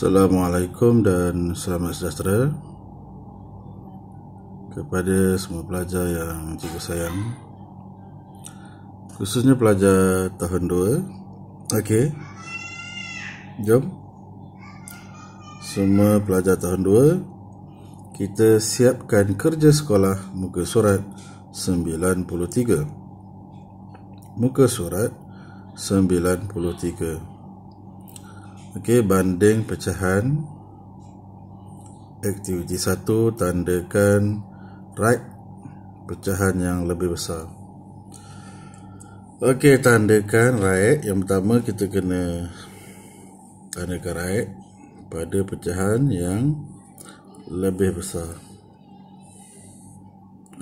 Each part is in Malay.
Assalamualaikum dan selamat sejahtera kepada semua pelajar yang cikgu sayang khususnya pelajar tahun 2 ok jom semua pelajar tahun 2 kita siapkan kerja sekolah muka surat 93 muka surat 93 Okey, banding pecahan aktiviti 1 tandakan right pecahan yang lebih besar. Okey, tandakan right. Yang pertama kita kena tandakan right pada pecahan yang lebih besar.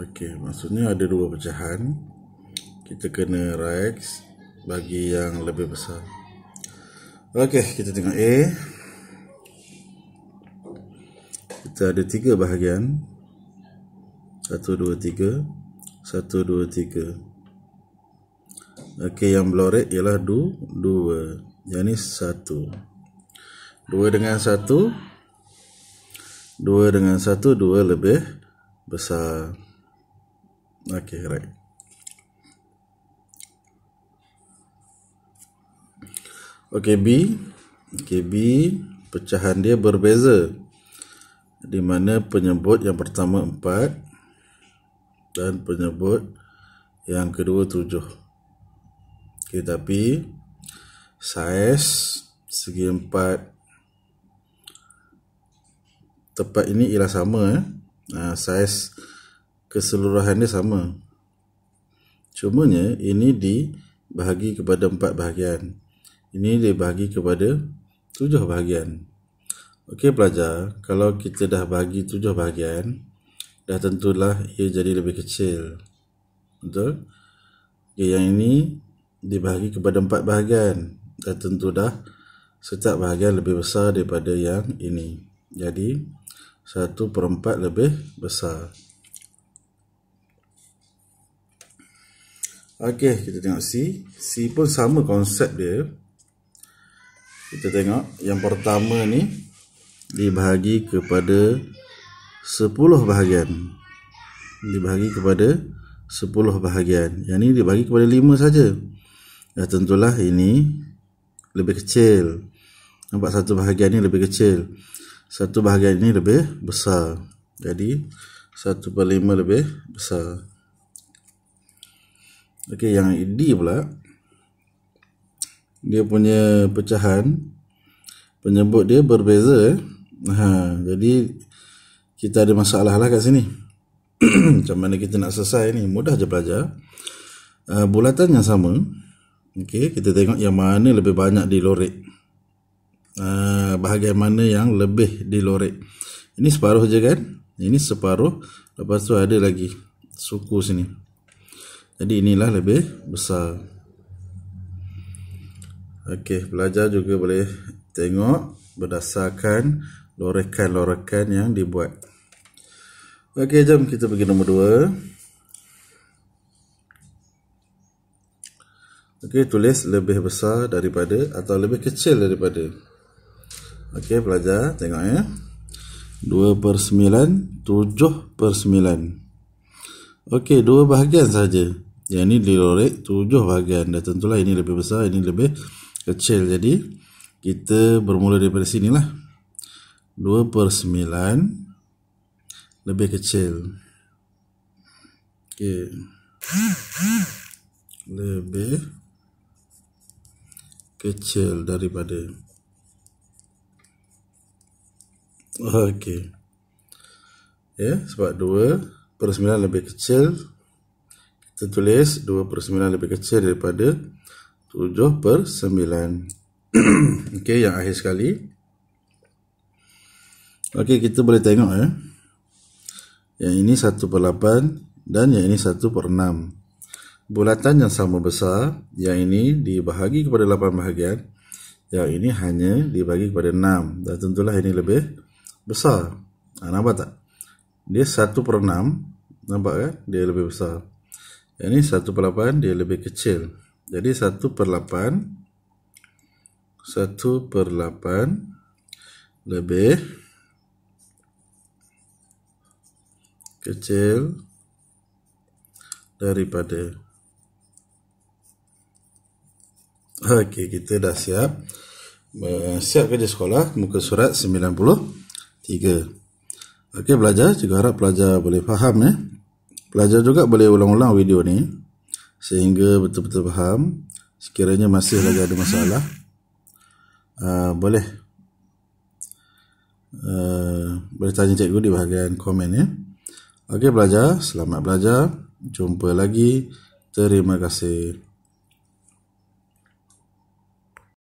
Okey, maksudnya ada dua pecahan. Kita kena right bagi yang lebih besar. Okey, kita tengok A. Kita ada tiga bahagian. Satu, dua, tiga. Satu, dua, tiga. Okey, yang blorek ialah du, dua. Yang ni satu. Dua dengan satu. Dua dengan satu, dua lebih besar. Okey, right. Okey B. Okey B pecahan dia berbeza. Di mana penyebut yang pertama 4 dan penyebut yang kedua 7. Okey tapi saiz segi 4 tepat ini ialah sama eh. Ha, saiz keseluruhan dia sama. Cumanya ini dibahagi kepada empat bahagian. Ini dibahagi kepada tujuh bahagian. Okey pelajar, kalau kita dah bagi tujuh bahagian, dah tentulah ia jadi lebih kecil. Betul? Okay, yang ini dibahagi kepada empat bahagian. Dah tentu dah setiap bahagian lebih besar daripada yang ini. Jadi, satu per empat lebih besar. Okey, kita tengok C. C pun sama konsep dia kita tengok yang pertama ni dibahagi kepada 10 bahagian dibahagi kepada 10 bahagian yang ni dibahagi kepada 5 saja ya tentulah ini lebih kecil nampak satu bahagian ni lebih kecil satu bahagian ni lebih besar jadi 1 per 5 lebih besar Okey, yang D pula dia punya pecahan penyebut dia berbeza eh. ha, jadi kita ada masalah lah kat sini macam mana kita nak selesai ni mudah je belajar uh, bulatan yang sama okay, kita tengok yang mana lebih banyak di lorik uh, ha, bahagian mana yang lebih di lorik ini separuh je kan ini separuh lepas tu ada lagi suku sini jadi inilah lebih besar Okey, pelajar juga boleh tengok berdasarkan lorekan-lorekan yang dibuat. Okey, jom kita pergi nombor dua. Okey, tulis lebih besar daripada atau lebih kecil daripada. Okey, pelajar tengok ya. 2 per 9, 7 per 9. Okey, dua bahagian saja. Yang ini dilorek tujuh bahagian. Dan tentulah ini lebih besar, ini lebih kecil jadi kita bermula daripada sinilah 2/9 lebih kecil okey lebih kecil daripada okey ya yeah, sebab 2/9 lebih kecil kita tulis 2/9 lebih kecil daripada tujuh per sembilan. Okey, yang akhir sekali. Okey, kita boleh tengok ya. Yang ini satu per lapan dan yang ini satu per enam. Bulatan yang sama besar, yang ini dibahagi kepada lapan bahagian, yang ini hanya dibagi kepada enam. Dan tentulah ini lebih besar. Ha, nampak tak? Dia satu per enam, nampak kan? Dia lebih besar. Yang ini satu per lapan, dia lebih kecil. Jadi 1 per 8 1 per 8 Lebih Kecil Daripada Okey, kita dah siap Siap kerja sekolah Muka surat 93 Okey, pelajar Juga harap pelajar boleh faham ya. Pelajar juga boleh ulang-ulang video ni sehingga betul-betul faham sekiranya masih lagi ada masalah uh, boleh uh, boleh tanya cikgu di bahagian komen ya okey belajar selamat belajar jumpa lagi terima kasih